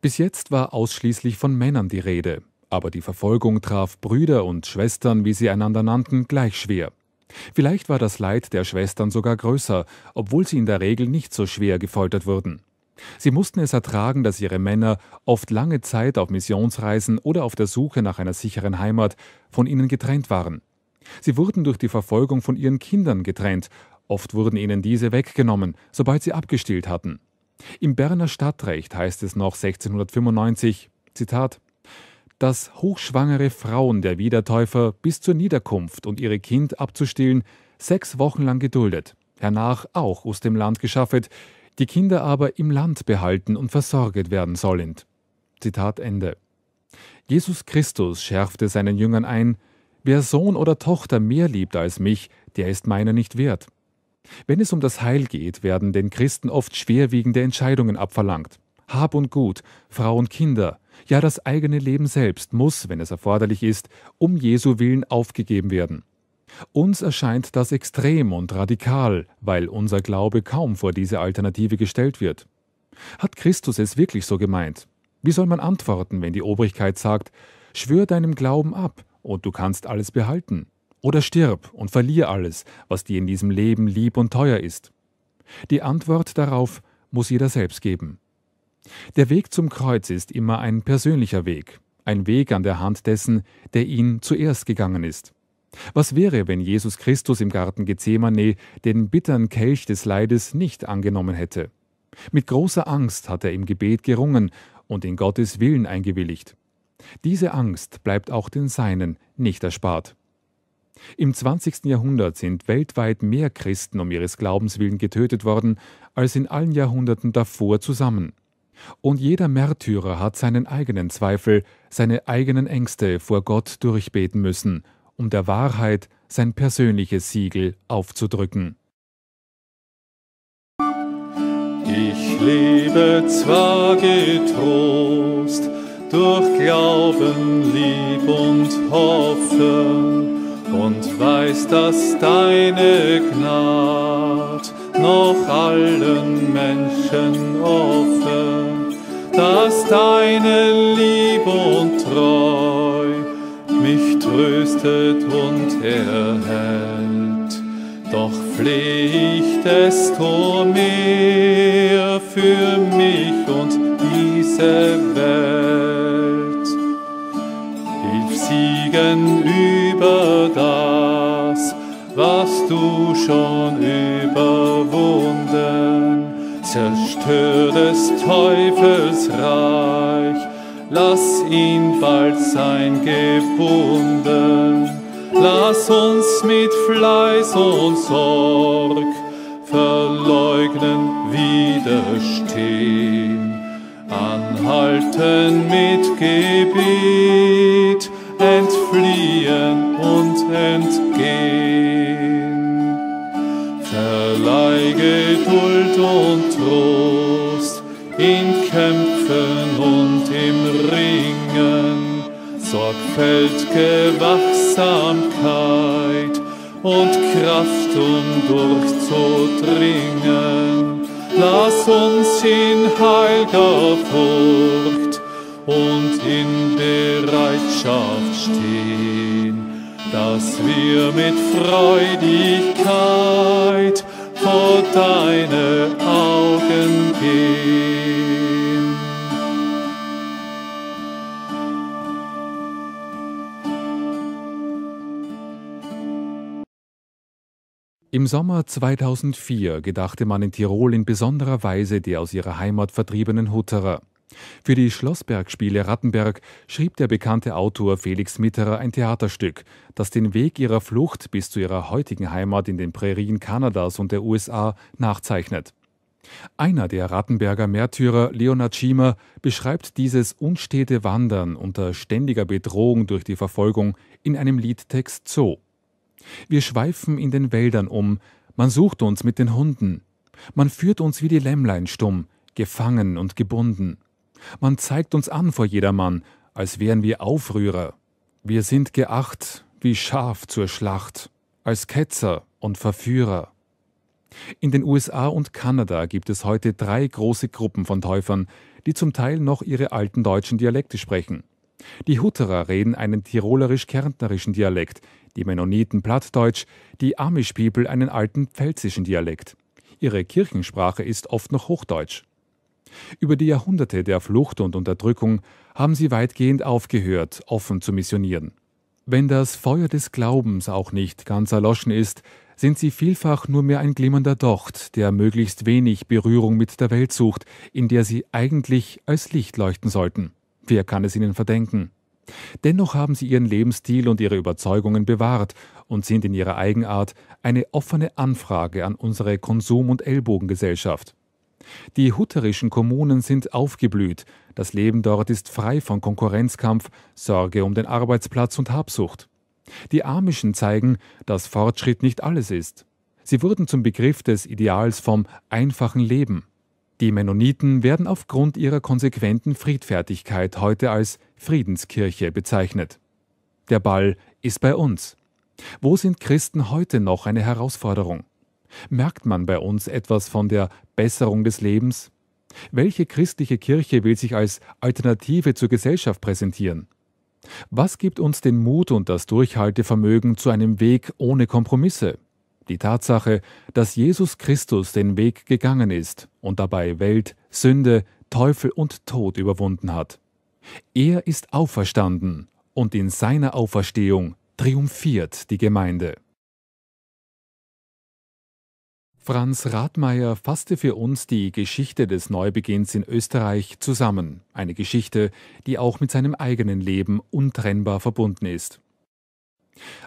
Bis jetzt war ausschließlich von Männern die Rede, aber die Verfolgung traf Brüder und Schwestern, wie sie einander nannten, gleich schwer. Vielleicht war das Leid der Schwestern sogar größer, obwohl sie in der Regel nicht so schwer gefoltert wurden. Sie mussten es ertragen, dass ihre Männer, oft lange Zeit auf Missionsreisen oder auf der Suche nach einer sicheren Heimat, von ihnen getrennt waren. Sie wurden durch die Verfolgung von ihren Kindern getrennt, oft wurden ihnen diese weggenommen, sobald sie abgestillt hatten. Im Berner Stadtrecht heißt es noch 1695, Zitat, dass hochschwangere Frauen der Wiedertäufer bis zur Niederkunft und ihre Kind abzustillen sechs Wochen lang geduldet, hernach auch aus dem Land geschaffet, die Kinder aber im Land behalten und versorget werden sollen. Zitat Ende. Jesus Christus schärfte seinen Jüngern ein, Wer Sohn oder Tochter mehr liebt als mich, der ist meiner nicht wert. Wenn es um das Heil geht, werden den Christen oft schwerwiegende Entscheidungen abverlangt. Hab und Gut, Frau und Kinder, ja das eigene Leben selbst muss, wenn es erforderlich ist, um Jesu willen aufgegeben werden. Uns erscheint das extrem und radikal, weil unser Glaube kaum vor diese Alternative gestellt wird. Hat Christus es wirklich so gemeint? Wie soll man antworten, wenn die Obrigkeit sagt, schwör deinem Glauben ab und du kannst alles behalten? Oder stirb und verlier alles, was dir in diesem Leben lieb und teuer ist. Die Antwort darauf muss jeder selbst geben. Der Weg zum Kreuz ist immer ein persönlicher Weg, ein Weg an der Hand dessen, der ihn zuerst gegangen ist. Was wäre, wenn Jesus Christus im Garten Gethsemane den bittern Kelch des Leides nicht angenommen hätte? Mit großer Angst hat er im Gebet gerungen und in Gottes Willen eingewilligt. Diese Angst bleibt auch den Seinen nicht erspart. Im 20. Jahrhundert sind weltweit mehr Christen um ihres Glaubens willen getötet worden als in allen Jahrhunderten davor zusammen. Und jeder Märtyrer hat seinen eigenen Zweifel, seine eigenen Ängste vor Gott durchbeten müssen, um der Wahrheit sein persönliches Siegel aufzudrücken. Ich lebe zwar getrost durch Glauben, Lieb und Hoffen, und weiß, dass deine Gnade noch allen Menschen offen, dass deine Liebe und Treu mich tröstet und erhält. Doch fleh ich desto mehr für mich und diese Welt. Hilf siegen über schon überwunden. Zerstör des Teufels Reich, lass ihn bald sein gebunden. Lass uns mit Fleiß und Sorg verleugnen, widerstehen, anhalten mit Gebet, entfliehen und entgehen. Geduld und Trost in Kämpfen und im Ringen, sorgfältige Wachsamkeit und Kraft, um durchzudringen. Lass uns in heiliger Furcht und in Bereitschaft stehen, dass wir mit Freudigkeit wo deine Augen gehen. Im Sommer 2004 gedachte man in Tirol in besonderer Weise der aus ihrer Heimat vertriebenen Hutterer. Für die Schlossbergspiele Rattenberg schrieb der bekannte Autor Felix Mitterer ein Theaterstück, das den Weg ihrer Flucht bis zu ihrer heutigen Heimat in den Prärien Kanadas und der USA nachzeichnet. Einer der Rattenberger Märtyrer, Leonard Schiemer, beschreibt dieses unstete Wandern unter ständiger Bedrohung durch die Verfolgung in einem Liedtext so. Wir schweifen in den Wäldern um, man sucht uns mit den Hunden, man führt uns wie die Lämmlein stumm, gefangen und gebunden. Man zeigt uns an vor jedermann, als wären wir Aufrührer. Wir sind geacht wie Schaf zur Schlacht, als Ketzer und Verführer. In den USA und Kanada gibt es heute drei große Gruppen von Täufern, die zum Teil noch ihre alten deutschen Dialekte sprechen. Die Hutterer reden einen tirolerisch-kärntnerischen Dialekt, die Mennoniten Plattdeutsch, die Amish People einen alten pfälzischen Dialekt. Ihre Kirchensprache ist oft noch Hochdeutsch. Über die Jahrhunderte der Flucht und Unterdrückung haben sie weitgehend aufgehört, offen zu missionieren. Wenn das Feuer des Glaubens auch nicht ganz erloschen ist, sind sie vielfach nur mehr ein glimmender Docht, der möglichst wenig Berührung mit der Welt sucht, in der sie eigentlich als Licht leuchten sollten. Wer kann es ihnen verdenken? Dennoch haben sie ihren Lebensstil und ihre Überzeugungen bewahrt und sind in ihrer Eigenart eine offene Anfrage an unsere Konsum- und Ellbogengesellschaft. Die hutterischen Kommunen sind aufgeblüht, das Leben dort ist frei von Konkurrenzkampf, Sorge um den Arbeitsplatz und Habsucht. Die Amischen zeigen, dass Fortschritt nicht alles ist. Sie wurden zum Begriff des Ideals vom einfachen Leben. Die Mennoniten werden aufgrund ihrer konsequenten Friedfertigkeit heute als Friedenskirche bezeichnet. Der Ball ist bei uns. Wo sind Christen heute noch eine Herausforderung? Merkt man bei uns etwas von der Besserung des Lebens? Welche christliche Kirche will sich als Alternative zur Gesellschaft präsentieren? Was gibt uns den Mut und das Durchhaltevermögen zu einem Weg ohne Kompromisse? Die Tatsache, dass Jesus Christus den Weg gegangen ist und dabei Welt, Sünde, Teufel und Tod überwunden hat. Er ist auferstanden und in seiner Auferstehung triumphiert die Gemeinde. Franz Radmeier fasste für uns die Geschichte des Neubeginns in Österreich zusammen. Eine Geschichte, die auch mit seinem eigenen Leben untrennbar verbunden ist.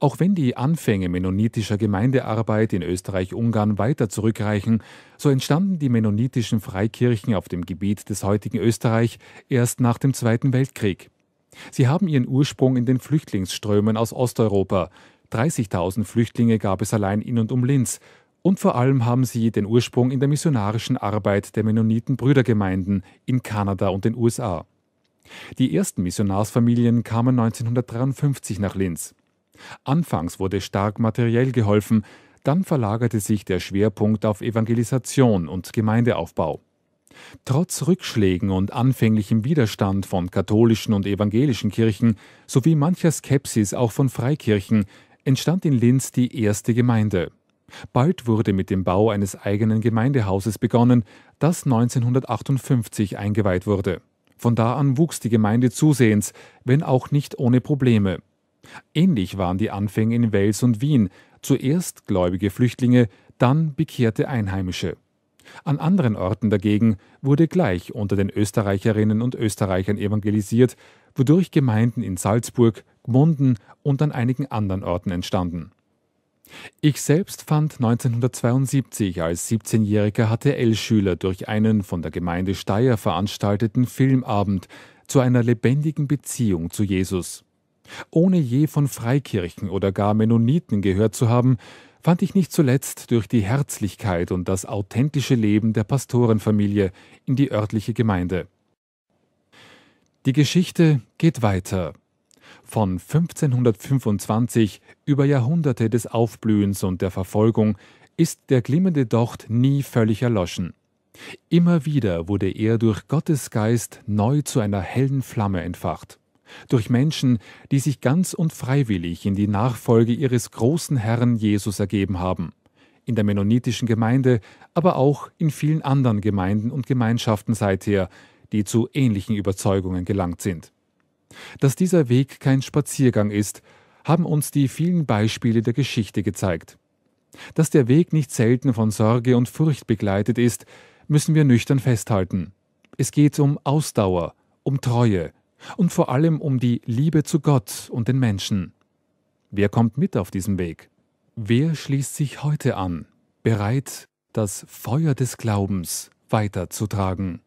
Auch wenn die Anfänge mennonitischer Gemeindearbeit in Österreich-Ungarn weiter zurückreichen, so entstanden die mennonitischen Freikirchen auf dem Gebiet des heutigen Österreich erst nach dem Zweiten Weltkrieg. Sie haben ihren Ursprung in den Flüchtlingsströmen aus Osteuropa. 30.000 Flüchtlinge gab es allein in und um Linz, und vor allem haben sie den Ursprung in der missionarischen Arbeit der Mennoniten-Brüdergemeinden in Kanada und den USA. Die ersten Missionarsfamilien kamen 1953 nach Linz. Anfangs wurde stark materiell geholfen, dann verlagerte sich der Schwerpunkt auf Evangelisation und Gemeindeaufbau. Trotz Rückschlägen und anfänglichem Widerstand von katholischen und evangelischen Kirchen sowie mancher Skepsis auch von Freikirchen entstand in Linz die erste Gemeinde, Bald wurde mit dem Bau eines eigenen Gemeindehauses begonnen, das 1958 eingeweiht wurde. Von da an wuchs die Gemeinde zusehends, wenn auch nicht ohne Probleme. Ähnlich waren die Anfänge in Wels und Wien, zuerst gläubige Flüchtlinge, dann bekehrte Einheimische. An anderen Orten dagegen wurde gleich unter den Österreicherinnen und Österreichern evangelisiert, wodurch Gemeinden in Salzburg, Gmunden und an einigen anderen Orten entstanden. Ich selbst fand 1972 als 17-jähriger HTL-Schüler durch einen von der Gemeinde Steyr veranstalteten Filmabend zu einer lebendigen Beziehung zu Jesus. Ohne je von Freikirchen oder gar Mennoniten gehört zu haben, fand ich nicht zuletzt durch die Herzlichkeit und das authentische Leben der Pastorenfamilie in die örtliche Gemeinde. Die Geschichte geht weiter. Von 1525 über Jahrhunderte des Aufblühens und der Verfolgung ist der glimmende Docht nie völlig erloschen. Immer wieder wurde er durch Gottes Geist neu zu einer hellen Flamme entfacht. Durch Menschen, die sich ganz und freiwillig in die Nachfolge ihres großen Herrn Jesus ergeben haben. In der mennonitischen Gemeinde, aber auch in vielen anderen Gemeinden und Gemeinschaften seither, die zu ähnlichen Überzeugungen gelangt sind. Dass dieser Weg kein Spaziergang ist, haben uns die vielen Beispiele der Geschichte gezeigt. Dass der Weg nicht selten von Sorge und Furcht begleitet ist, müssen wir nüchtern festhalten. Es geht um Ausdauer, um Treue und vor allem um die Liebe zu Gott und den Menschen. Wer kommt mit auf diesem Weg? Wer schließt sich heute an, bereit, das Feuer des Glaubens weiterzutragen?